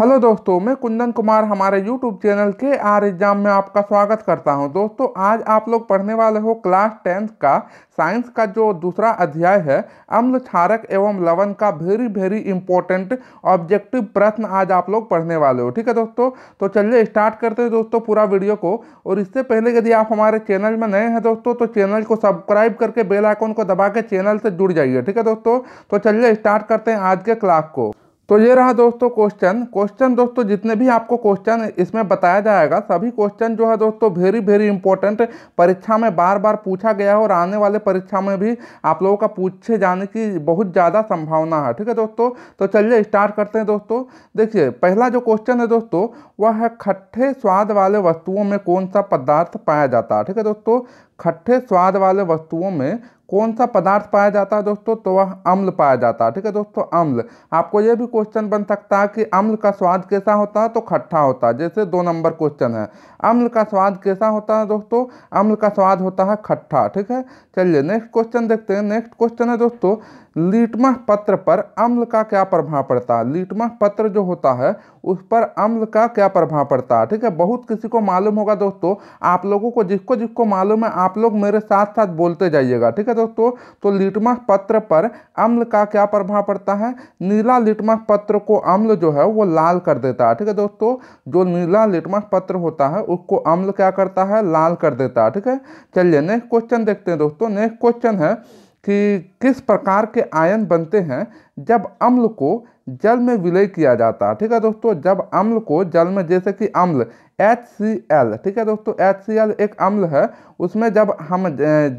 hello दोस्तों मैं कुंदन कुमार हमारे यूट्यूब चैनल के आर एग्जाम में आपका स्वागत करता हूं दोस्तों आज आप लोग पढ़ने वाले हो क्लास टेंथ का साइंस का जो दूसरा अध्याय है अम्ल क्षारक एवं लवण का वेरी वेरी इंपॉर्टेंट ऑब्जेक्टिव प्रश्न आज आप लोग पढ़ने वाले हो ठीक है दोस्तों तो चलिए स्टार्ट करते हैं दोस्तों पूरा वीडियो को और इससे पहले यदि आप हमारे चैनल में नए हैं दोस्तों तो चैनल को सब्सक्राइब करके बेलाइकॉन को दबा के चैनल से जुड़ जाइए ठीक है दोस्तों तो चलिए स्टार्ट करते हैं आज के क्लास को तो ये रहा दोस्तों क्वेश्चन क्वेश्चन दोस्तों जितने भी आपको क्वेश्चन इसमें बताया जाएगा सभी क्वेश्चन जो है दोस्तों वेरी वेरी इंपॉर्टेंट परीक्षा में बार बार पूछा गया है और आने वाले परीक्षा में भी आप लोगों का पूछे जाने की बहुत ज़्यादा संभावना है ठीक है दोस्तों तो चलिए स्टार्ट करते हैं दोस्तों देखिए पहला जो क्वेश्चन है दोस्तों वह है खट्ठे स्वाद वाले वस्तुओं में कौन सा पदार्थ पाया जाता है ठीक है दोस्तों खट्ठे स्वाद वाले वस्तुओं में कौन सा पदार्थ पाया जाता है दोस्तों तो वह अम्ल पाया जाता है ठीक है दोस्तों अम्ल आपको यह भी क्वेश्चन बन सकता है कि अम्ल का स्वाद कैसा होता है तो खट्टा होता है जैसे दो नंबर क्वेश्चन है अम्ल का स्वाद कैसा होता है दोस्तों अम्ल का स्वाद होता है खट्टा ठीक है चलिए नेक्स्ट क्वेश्चन देखते हैं नेक्स्ट क्वेश्चन है दोस्तों लीटमह पत्र पर अम्ल का क्या प्रभाव पड़ता है लीटमह पत्र जो होता है उस पर अम्ल का क्या प्रभाव पड़ता है ठीक है बहुत किसी को मालूम होगा दोस्तों आप लोगों को जिसको जिसको मालूम है आप लोग मेरे साथ साथ बोलते जाइएगा ठीक है दोस्तों तो लीटमह पत्र पर अम्ल का क्या प्रभाव पड़ता है नीला लिटमा पत्र को अम्ल जो है वो लाल कर देता है ठीक है दोस्तों जो नीला लिटमस पत्र होता है उसको अम्ल क्या करता है लाल कर देता है ठीक है चलिए नेक्स्ट क्वेश्चन देखते हैं दोस्तों नेक्स्ट क्वेश्चन है कि किस प्रकार के आयन बनते हैं जब अम्ल को जल में विलय किया जाता है ठीक है दोस्तों जब अम्ल को जल में जैसे कि अम्ल एच सी एल ठीक है दोस्तों एच सी एल एक अम्ल है उसमें जब हम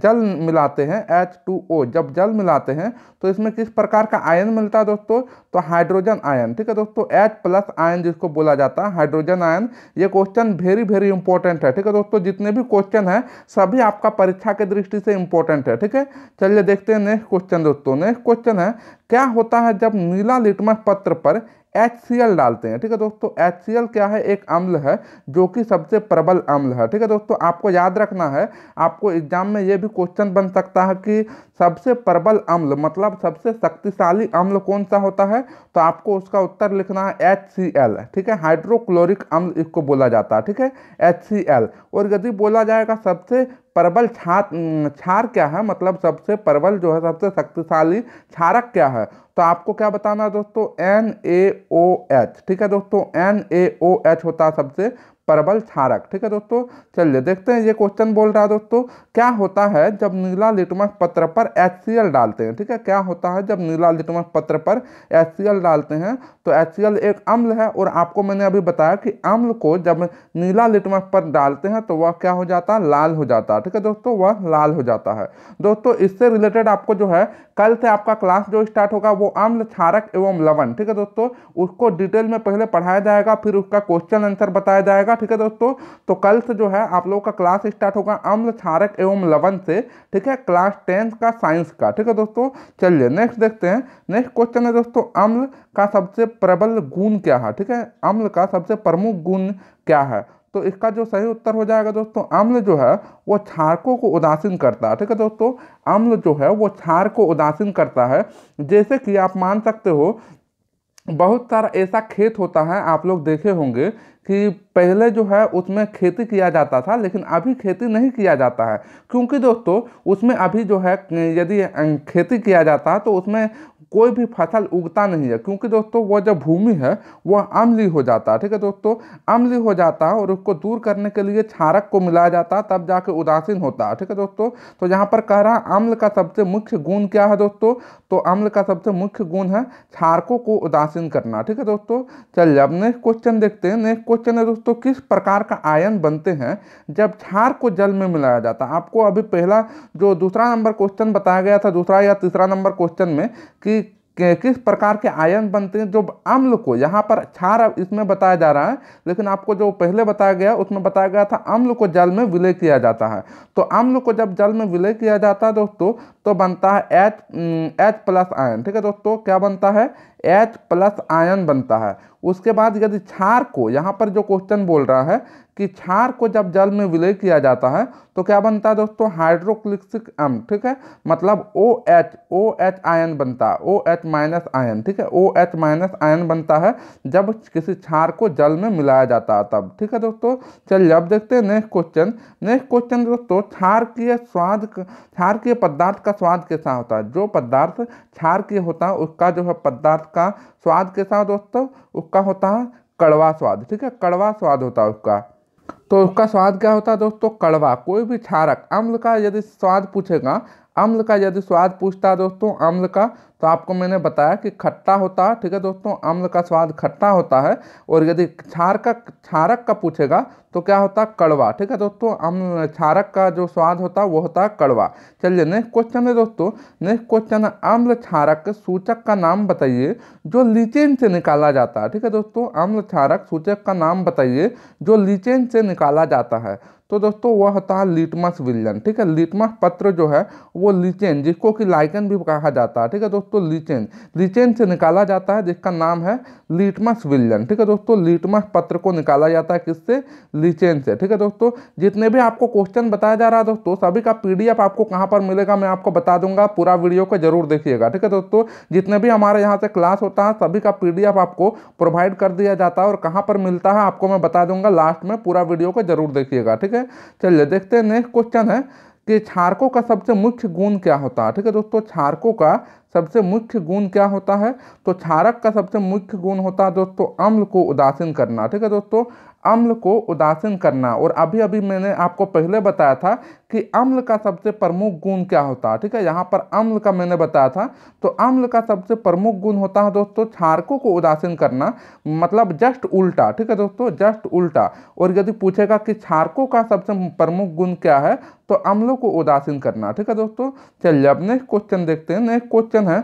जल मिलाते हैं एच टू ओ जब जल मिलाते हैं तो इसमें किस प्रकार का आयन मिलता है दोस्तों तो हाइड्रोजन आयन ठीक है दोस्तों एच प्लस आयन जिसको बोला जाता है हाइड्रोजन आयन ये क्वेश्चन वेरी वेरी इंपॉर्टेंट है ठीक है दोस्तों जितने भी क्वेश्चन है सभी आपका परीक्षा के दृष्टि से इंपॉर्टेंट है ठीक है चलिए देखते हैं नेक्स्ट क्वेश्चन दोस्तों नेक्स्ट क्वेश्चन है क्या होता है जब नीला लिटमस पत्र पर HCl डालते हैं ठीक है दोस्तों HCl क्या है एक अम्ल है जो कि सबसे प्रबल अम्ल है ठीक है दोस्तों आपको याद रखना है आपको एग्जाम में ये भी क्वेश्चन बन सकता है कि सबसे प्रबल अम्ल मतलब सबसे शक्तिशाली अम्ल कौन सा होता है तो आपको उसका उत्तर लिखना है HCl ठीक है हाइड्रोक्लोरिक अम्ल इसको बोला जाता है ठीक है HCl और यदि बोला जाएगा सबसे प्रबल छा क्षार क्या है मतलब सबसे प्रबल जो है सबसे शक्तिशाली क्षारक क्या है तो आपको क्या बताना है दोस्तों एन ए ओ एच ठीक है दोस्तों एन ए ओ एच होता है सबसे प्रबल क्षारक ठीक है दोस्तों चलिए देखते हैं ये क्वेश्चन बोल रहा है दोस्तों क्या होता है जब नीला लिटमस पत्र पर एच डालते हैं ठीक है क्या होता है जब नीला लिटमस पत्र पर एच डालते हैं तो एच एक अम्ल है और आपको मैंने अभी बताया कि अम्ल को जब नीला लिटमस पर डालते हैं तो वह क्या हो जाता है लाल हो जाता है ठीक है दोस्तों वह लाल हो जाता है दोस्तों इससे रिलेटेड आपको जो है कल से आपका क्लास जो स्टार्ट होगा वो अम्ल क्षारक एवं लवण ठीक है दोस्तों उसको डिटेल में पहले पढ़ाया जाएगा फिर उसका क्वेश्चन आंसर बताया जाएगा ठीक है दोस्तों तो कल से जो है आप लोगों का क्लास स्टार्ट होगा अम्ल क्षारक एवं लवन से ठीक है क्लास टेंथ का साइंस का ठीक है दोस्तों चलिए नेक्स्ट देखते हैं नेक्स्ट क्वेश्चन है दोस्तों अम्ल का सबसे प्रबल गुण क्या है ठीक है अम्ल का सबसे प्रमुख गुण क्या है तो इसका जो सही उत्तर हो जाएगा दोस्तों अम्ल जो है वो क्षारकों को उदासीन करता है ठीक है दोस्तों अम्ल जो है वो क्षार को उदासीन करता है जैसे कि आप मान सकते हो बहुत सारा ऐसा खेत होता है आप लोग देखे होंगे कि पहले जो है उसमें खेती किया जाता था लेकिन अभी खेती नहीं किया जाता है क्योंकि दोस्तों उसमें अभी जो है यदि अं, खेती किया जाता है तो उसमें कोई भी फसल उगता नहीं है क्योंकि दोस्तों वह जो भूमि है वह अम्ली हो जाता है ठीक है दोस्तों अम्ली हो जाता है और उसको दूर करने के लिए छारक को मिलाया जाता है तब जाके उदासीन होता है ठीक है दोस्तों तो यहाँ पर कह रहा है अम्ल का सबसे मुख्य गुण क्या है दोस्तों तो अम्ल का सबसे मुख्य गुण है छारकों को उदासीन करना ठीक है दोस्तों चलिए अब नेक्स्ट क्वेश्चन देखते हैं नेक्स्ट क्वेश्चन है दोस्तों किस प्रकार का आयन बनते हैं जब छार को जल में मिलाया जाता है आपको अभी पहला जो दूसरा नंबर क्वेश्चन बताया गया था दूसरा या तीसरा नंबर क्वेश्चन में कि किस प्रकार के आयन बनते हैं जो अम्ल को यहाँ पर क्षार इसमें बताया जा रहा है लेकिन आपको जो पहले बताया गया उसमें बताया गया था अम्ल को जल में विलय किया जाता है तो अम्ल को जब जल में विलय किया जाता है दोस्तों तो बनता है एच एच प्लस आयन ठीक है दोस्तों क्या बनता है एच प्लस आयन बनता है उसके बाद यदि क्षार को यहाँ पर जो क्वेश्चन बोल रहा है कि क्षार को जब जल में विलय किया जाता है तो क्या बनता है दोस्तों हाइड्रोक्लिक्सिक एम ठीक है मतलब O H O H ion बनता है ओ एच माइनस आयन ठीक है ओ एच माइनस आयन बनता है जब किसी क्षार को जल में मिलाया जाता है तब ठीक है दोस्तों चलिए अब देखते हैं नेक्स्ट क्वेश्चन नेक्स्ट क्वेश्चन दोस्तों क्षार के स्वाद क्षार के पदार्थ का स्वाद कैसा होता है जो पदार्थ क्षार के होता है उसका जो है पदार्थ का स्वाद कैसा दोस्तों उसका होता है कड़वा स्वाद ठीक है कड़वा स्वाद होता है उसका तो उसका स्वाद क्या होता है दोस्तों कड़वा कोई भी क्षारक अम्ल का यदि स्वाद पूछेगा अम्ल का यदि स्वाद पूछता है दोस्तों अम्ल का तो आपको मैंने बताया कि खट्टा होता है ठीक है दोस्तों अम्ल का स्वाद खट्टा होता है और यदि क्षार का क्षारक का पूछेगा तो क्या होता है कड़वा ठीक है दोस्तों अम्ल क्षारक का जो स्वाद होता है वो होता है कड़वा चलिए नेक्स्ट क्वेश्चन है दोस्तों नेक्स्ट क्वेश्चन है अम्ल क्षारक सूचक का नाम बताइए जो लीचेन से निकाला जाता है ठीक है दोस्तों अम्ल क्षारक सूचक का नाम बताइए जो लीचेन से निकाला जाता है तो दोस्तों वह होता है लिटमस विलियन ठीक है लिटमस पत्र जो है वो लिचेन जिसको कि लाइकन भी कहा जाता है ठीक है दोस्तों लिचेन लिचेन से निकाला जाता है जिसका नाम है लिटमस विलियन ठीक है दोस्तों लिटमस पत्र को निकाला जाता है किससे लिचेन से ठीक है दोस्तों जितने भी आपको क्वेश्चन बताया जा रहा है दोस्तों सभी का पी आपको कहाँ पर मिलेगा मैं आपको बता दूंगा पूरा वीडियो को जरूर देखिएगा ठीक है दोस्तों जितने भी हमारे यहाँ से क्लास होता है सभी का पी आपको प्रोवाइड कर दिया जाता है और कहाँ पर मिलता है आपको मैं बता दूंगा लास्ट में पूरा वीडियो को जरूर देखिएगा ठीक है है तो चलिए देखते हैं नेक्स्ट क्वेश्चन है कि छारकों का सबसे मुख्य गुण क्या होता है ठीक है दोस्तों छारकों का सबसे मुख्य गुण क्या होता है तो छारक का सबसे मुख्य गुण होता है दोस्तों अम्ल को उदासीन करना ठीक है दोस्तों अम्ल को उदासीन करना और अभी अभी मैंने आपको पहले बताया था कि अम्ल का सबसे प्रमुख गुण क्या होता है ठीक है यहाँ पर अम्ल का मैंने बताया था तो अम्ल का सबसे प्रमुख गुण होता है दोस्तों क्षारकों को उदासीन करना मतलब जस्ट उल्टा ठीक है दोस्तों जस्ट उल्टा और यदि पूछेगा कि क्षारकों का सबसे प्रमुख गुण क्या है तो अम्लों को उदासीन करना ठीक है दोस्तों चलिए अब नेक्स्ट क्वेश्चन देखते हैं नेक्स्ट क्वेश्चन है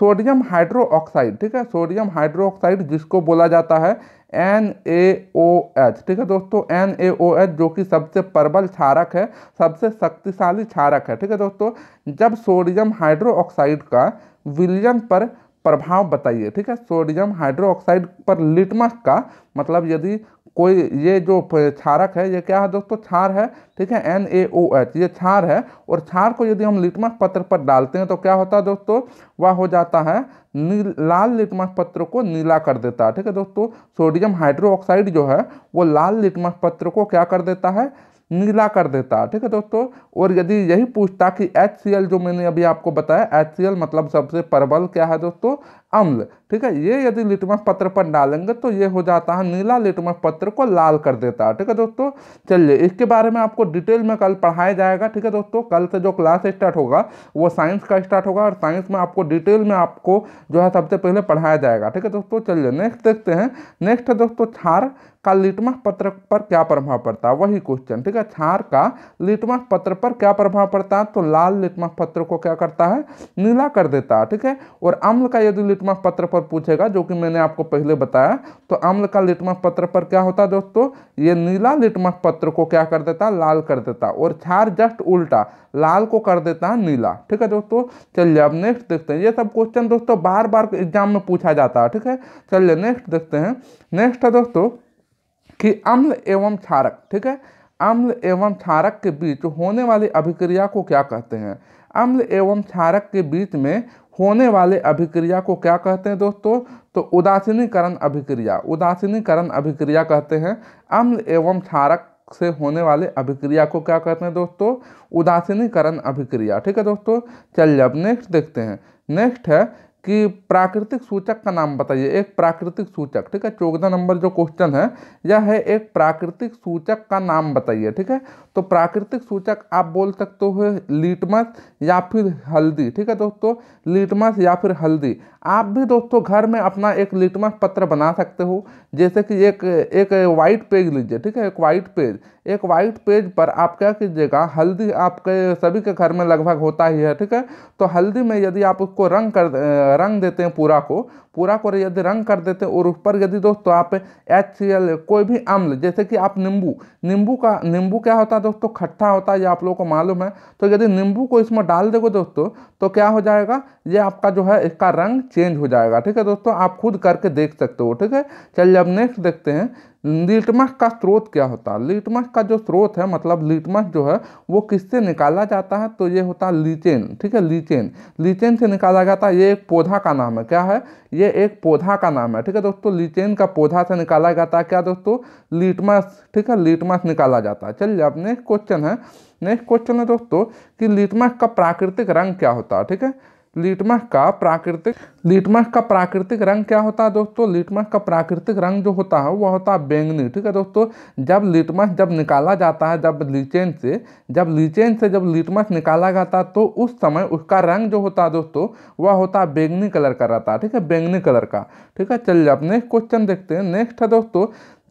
सोडियम हाइड्रो ऑक्साइड ठीक है सोडियम हाइड्रो ऑक्साइड जिसको बोला जाता है एन ए ओ एच ठीक है दोस्तों एन ए ओ एच जो कि सबसे प्रबल क्षारक है सबसे शक्तिशाली क्षारक है ठीक है दोस्तों जब सोडियम हाइड्रो ऑक्साइड का विलयन पर प्रभाव बताइए ठीक है सोडियम हाइड्रोक्साइड पर लिटमस का मतलब यदि कोई ये जो क्षारक है ये क्या है दोस्तों क्षार है ठीक है एन ए ओ एच ये क्षार है और क्षार को यदि हम लिटमस पत्र पर डालते हैं तो क्या होता है दोस्तों वह हो जाता है नील लाल लिटमस पत्र को नीला कर देता है ठीक है दोस्तों सोडियम हाइड्रोक्साइड जो है वो लाल लिटमस पत्र को क्या कर देता है नीला कर देता है ठीक है दोस्तों और यदि यही पूछता कि एच जो मैंने अभी आपको बताया एच मतलब सबसे प्रबल क्या है दोस्तों अम्ल ठीक है ये यदि लिटमस पत्र पर डालेंगे तो ये हो जाता है नीला लिटमस पत्र को लाल कर देता है ठीक है दोस्तों चलिए इसके बारे में आपको डिटेल में कल पढ़ाया जाएगा ठीक है दोस्तों कल से जो क्लास स्टार्ट होगा वो साइंस का स्टार्ट होगा और साइंस में आपको डिटेल में आपको जो है सबसे पहले पढ़ाया जाएगा ठीक है दोस्तों चलिए नेक्स्ट देखते हैं नेक्स्ट है दोस्तों छार का लिटमस पत्र पर क्या प्रभाव पड़ता है वही क्वेश्चन ठीक है छार का लिटमस पत्र पर क्या प्रभाव पड़ता है तो लाल लिटमस पत्र को क्या करता है नीला कर देता है ठीक है और अम्ल का यदि लिटमा पत्र पर पूछेगा जो कि मैंने आपको पहले बताया तो अम्ल का लिटमा पत्र पर क्या होता है दोस्तों ये नीला लिटमा पत्र को क्या कर देता लाल कर देता और क्षार जस्ट उल्टा लाल को कर देता नीला ठीक है दोस्तों चलिए अब नेक्स्ट देखते हैं ये सब क्वेश्चन दोस्तों बार बार एग्जाम में पूछा जाता है ठीक है चलिए नेक्स्ट देखते हैं नेक्स्ट है दोस्तों कि अम्ल एवं क्षारक ठीक है अम्ल एवं क्षारक के बीच होने वाली अभिक्रिया को क्या कहते हैं अम्ल एवं क्षारक के बीच में होने वाले अभिक्रिया को क्या कहते हैं दोस्तों तो उदासीनीकरण अभिक्रिया उदासीनीकरण अभिक्रिया कहते हैं अम्ल एवं क्षारक से होने वाले अभिक्रिया को क्या कहते हैं दोस्तों उदासीनीकरण अभिक्रिया ठीक है दोस्तों चलिए अब नेक्स्ट देखते हैं नेक्स्ट है कि प्राकृतिक सूचक का नाम बताइए एक प्राकृतिक सूचक ठीक है चौदह नंबर जो क्वेश्चन है यह है एक प्राकृतिक सूचक का नाम बताइए ठीक है तो प्राकृतिक सूचक आप बोल सकते हो लीटमस या फिर हल्दी ठीक है दोस्तों लीटमस या फिर हल्दी आप भी दोस्तों घर में अपना एक लिटमस पत्र बना सकते हो जैसे कि एक एक वाइट पेज लीजिए ठीक है एक वाइट पेज एक वाइट पेज पर आप क्या कीजिएगा हल्दी आपके सभी के घर में लगभग होता ही है ठीक है तो हल्दी में यदि आप उसको रंग कर रंग देते हैं पूरा को पूरा को यदि रंग कर देते हैं और उस पर यदि दोस्तों आप एच कोई भी अम्ल जैसे कि आप नींबू नींबू का नींबू क्या होता है दोस्तों खट्टा होता है ये आप लोगों को मालूम है तो यदि नींबू को इसमें डाल देगा दोस्तों तो क्या हो जाएगा ये आपका जो है इसका रंग चेंज हो जाएगा ठीक है दोस्तों आप खुद करके देख सकते हो ठीक है चलिए अब नेक्स्ट देखते हैं लिटमस का स्रोत क्या होता है लिटमस का जो स्रोत है मतलब लिटमस जो है वो किससे निकाला जाता है तो ये होता है लीचेन ठीक है लीचेन लीचेन से निकाला जाता है ये एक पौधा का नाम है क्या है ये एक पौधा का नाम है ठीक है दोस्तों लीचेन का पौधा से निकाला जाता है क्या दोस्तों लिटमस ठीक है लिटमस निकाला जाता है चलिए अब नेक्स्ट क्वेश्चन है नेक्स्ट क्वेश्चन है दोस्तों कि लिटमस का प्राकृतिक रंग क्या होता है ठीक है लीटमह का प्राकृतिक लीटमह का प्राकृतिक रंग क्या होता है दोस्तों लीटमह का प्राकृतिक रंग जो होता है वह होता है बैंगनी ठीक है दोस्तों जब लीटमस जब निकाला जाता है जब लीचेन से जब लीचेन से जब लीटमस निकाला जाता है तो उस समय उसका रंग जो होता है दोस्तों वह होता है बैंगनी कलर का रहता है ठीक है बैंगनी कलर का ठीक है चलिए अब नेक्स्ट क्वेश्चन देखते हैं नेक्स्ट है दोस्तों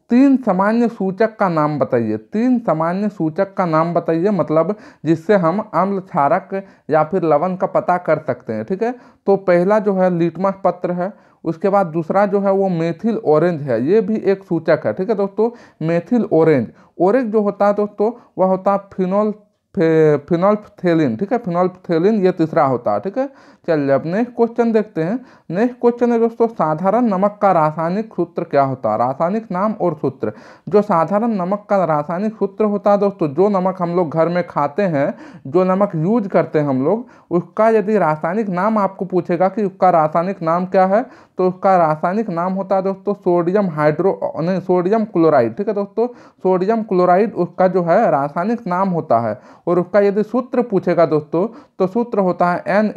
तीन सामान्य सूचक का नाम बताइए तीन सामान्य सूचक का नाम बताइए मतलब जिससे हम अम्ल क्षारक या फिर लवण का पता कर सकते हैं ठीक है तो पहला जो है लिटमस पत्र है उसके बाद दूसरा जो है वो मेथिल ऑरेंज है ये भी एक सूचक है ठीक है दोस्तों मेथिल ऑरेंज ऑरेंज जो होता है दोस्तों वह होता है फिनोल फिनोल्फथेलिन ठीक है फिनोल्फथेलिन ये तीसरा होता है ठीक है चलिए अब नेक्स्ट क्वेश्चन देखते हैं नेक्स्ट क्वेश्चन है दोस्तों साधारण नमक का रासायनिक सूत्र क्या होता है रासायनिक नाम और सूत्र जो साधारण नमक का रासायनिक सूत्र होता है दोस्तों जो नमक हम लोग घर में खाते हैं जो नमक यूज करते हैं हम लोग उसका यदि रासायनिक नाम आपको पूछेगा कि उसका रासायनिक नाम क्या है तो उसका रासायनिक नाम होता है दोस्तों सोडियम हाइड्रो नहीं सोडियम क्लोराइड ठीक है दोस्तों सोडियम क्लोराइड उसका जो है रासायनिक नाम होता है और उसका यदि सूत्र पूछेगा दोस्तों तो सूत्र होता है एन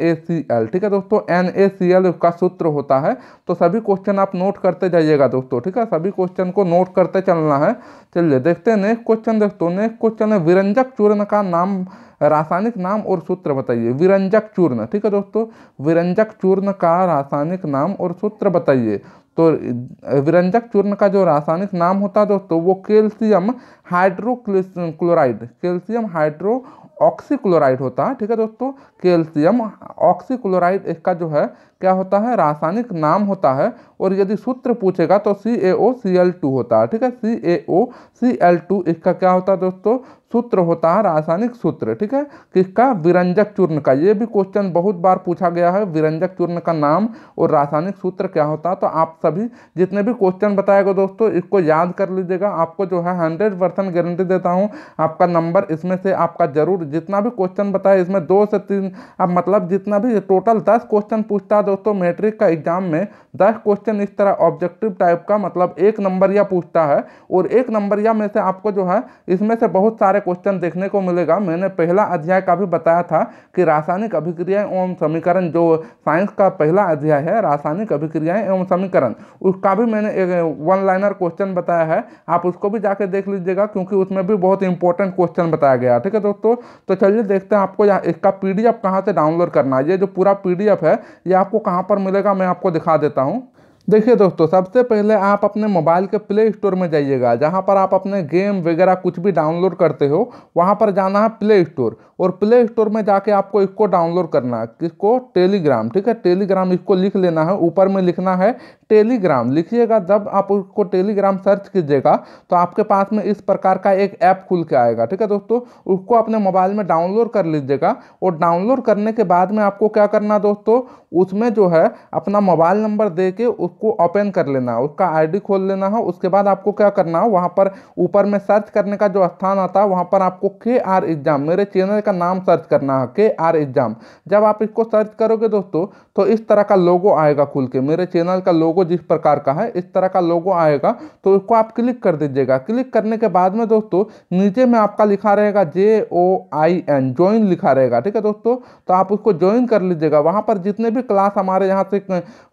ठीक है दोस्तों एन उसका सूत्र होता है तो सभी क्वेश्चन आप नोट करते जाइएगा दोस्तों ठीक है सभी क्वेश्चन को नोट करते चलना है चलिए देखते हैं नेक्स्ट क्वेश्चन दोस्तों नेक्स्ट क्वेश्चन है विरंजक चूर्ण का नाम रासायनिक नाम और सूत्र बताइए विरंजक चूर्ण ठीक है दोस्तों विरंजक चूर्ण का रासायनिक नाम और सूत्र बताइए तो विरंजक चूर्ण का जो रासायनिक नाम होता है दोस्तों तो वो calcium hydrochloride calcium hydro oxychloride होता है ठीक है दोस्तों कैल्शियम ऑक्सीक्लोराइड इसका जो है क्या होता है रासायनिक नाम होता है और यदि सूत्र पूछेगा तो सी ए ओ सी एल टू होता है ठीक है सी ए ओ सी एल टू इसका क्या होता है दोस्तों सूत्र होता है रासायनिक सूत्र ठीक है किसका विरंजक चूर्ण का ये भी क्वेश्चन बहुत बार पूछा गया है विरंजक चूर्ण का नाम और रासायनिक सूत्र क्या होता है तो आप सभी जितने भी क्वेश्चन बताएगा दोस्तों इसको याद कर लीजिएगा आपको जो है हंड्रेड परसेंट गारंटी देता हूँ आपका नंबर इसमें से आपका जरूर जितना भी क्वेश्चन बताया इसमें दो से तीन अब मतलब जितना भी टोटल दस क्वेश्चन पूछता है दोस्तों मैट्रिक का एग्जाम में दस क्वेश्चन इस तरह ऑब्जेक्टिव टाइप का मतलब एक नंबर या पूछता है और एक नंबरिया में से आपको जो है इसमें से बहुत सारे क्वेश्चन देखने को मिलेगा मैंने पहला अध्याय का भी बताया था कि रासायनिक अभिक्रिया एवं समीकरण जो साइंस का पहला अध्याय है रासायनिक अभिक्रियाएं एवं समीकरण क्वेश्चन उसका भी मैंने एक वन लाइनर क्वेश्चन बताया है आप उसको भी जाके देख लीजिएगा क्योंकि उसमें भी बहुत इंपॉर्टेंट क्वेश्चन बताया गया ठीक है दोस्तों तो चलिए देखते हैं आपको इसका पी डी कहाँ से डाउनलोड करना है ये जो पूरा पी है ये आपको कहाँ पर मिलेगा मैं आपको दिखा देता हूँ देखिए दोस्तों सबसे पहले आप अपने मोबाइल के प्ले स्टोर में जाइएगा जहाँ पर आप अपने गेम वगैरह कुछ भी डाउनलोड करते हो वहाँ पर जाना है प्ले स्टोर और प्ले स्टोर में जाके आपको इसको डाउनलोड करना है किसको टेलीग्राम ठीक है टेलीग्राम इसको लिख लेना है ऊपर में लिखना है टेलीग्राम लिखिएगा जब आप उसको टेलीग्राम सर्च कीजिएगा तो आपके पास में इस प्रकार का एक ऐप खुल के आएगा ठीक है दोस्तों उसको अपने मोबाइल में डाउनलोड कर लीजिएगा और डाउनलोड करने के बाद में आपको क्या करना दोस्तों उसमें जो है अपना मोबाइल नंबर दे के उसको ओपन कर लेना है उसका आईडी खोल लेना है उसके बाद आपको क्या करना है वहाँ पर ऊपर में सर्च करने का जो स्थान आता है वहाँ पर आपको के आर एग्जाम मेरे चैनल का नाम सर्च करना है के आर एग्जाम जब आप इसको सर्च करोगे दोस्तों तो इस तरह का लोगो आएगा खुल के मेरे चैनल का लोगो जिस प्रकार का है इस तरह का लोगो आएगा तो उसको आप क्लिक कर दीजिएगा क्लिक करने के बाद में दोस्तों नीचे में आपका लिखा रहेगा जे ओ आई एन ज्वाइन लिखा रहेगा ठीक है दोस्तों तो आप उसको ज्वाइन कर लीजिएगा वहाँ पर जितने भी क्लास हमारे यहाँ से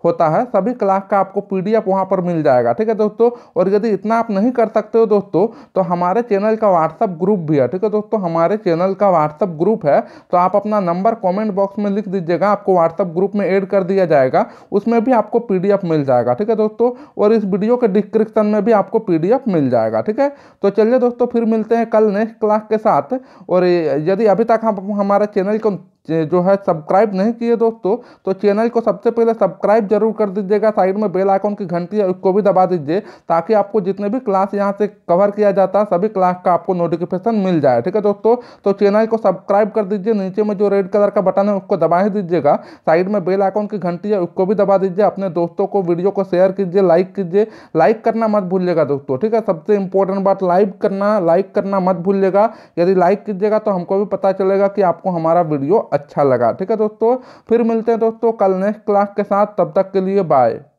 होता है सभी क्लास का आपको पी डी पर मिल जाएगा ठीक है दोस्तों और यदि इतना आप नहीं कर सकते हो दोस्तों तो हमारे चैनल का व्हाट्सअप ग्रुप भी है ठीक है दोस्तों हमारे चैनल का व्हाट्सअप ग्रुप है तो आप अपना नंबर कॉमेंट बॉक्स में लिख दीजिएगा आपको व्हाट्सअप ग्रुप में ऐड कर दिया जाएगा उसमें भी आपको पी मिल जाएगा ठीक है दोस्तों और इस वीडियो के डिस्क्रिप्शन में भी आपको पी मिल जाएगा ठीक है तो चलिए दोस्तों फिर मिलते हैं कल नेक्स्ट क्लास के साथ और यदि अभी तक हम हमारे चैनल को जो है सब्सक्राइब नहीं किए दोस्तों तो चैनल को सबसे पहले सब्सक्राइब जरूर कर दीजिएगा साइड में बेल आइकॉन की घंटी है उसको भी दबा दीजिए ताकि आपको जितने भी क्लास यहाँ से कवर किया जाता है सभी क्लास का आपको नोटिफिकेशन मिल जाए ठीक है दोस्तों तो चैनल को सब्सक्राइब कर दीजिए नीचे में जो रेड कलर का बटन है उसको दबा ही दीजिएगा साइड में बेल आइकॉन की घंटी है उसको भी दबा दीजिए अपने दोस्तों को वीडियो को शेयर कीजिए लाइक कीजिए लाइक करना मत भूलिएगा दोस्तों ठीक है सबसे इंपॉर्टेंट बात लाइक करना लाइक करना मत भूलिएगा यदि लाइक कीजिएगा तो हमको भी पता चलेगा कि आपको हमारा वीडियो अच्छा लगा ठीक है दोस्तों फिर मिलते हैं दोस्तों कल नेक्स्ट क्लास के साथ तब तक के लिए बाय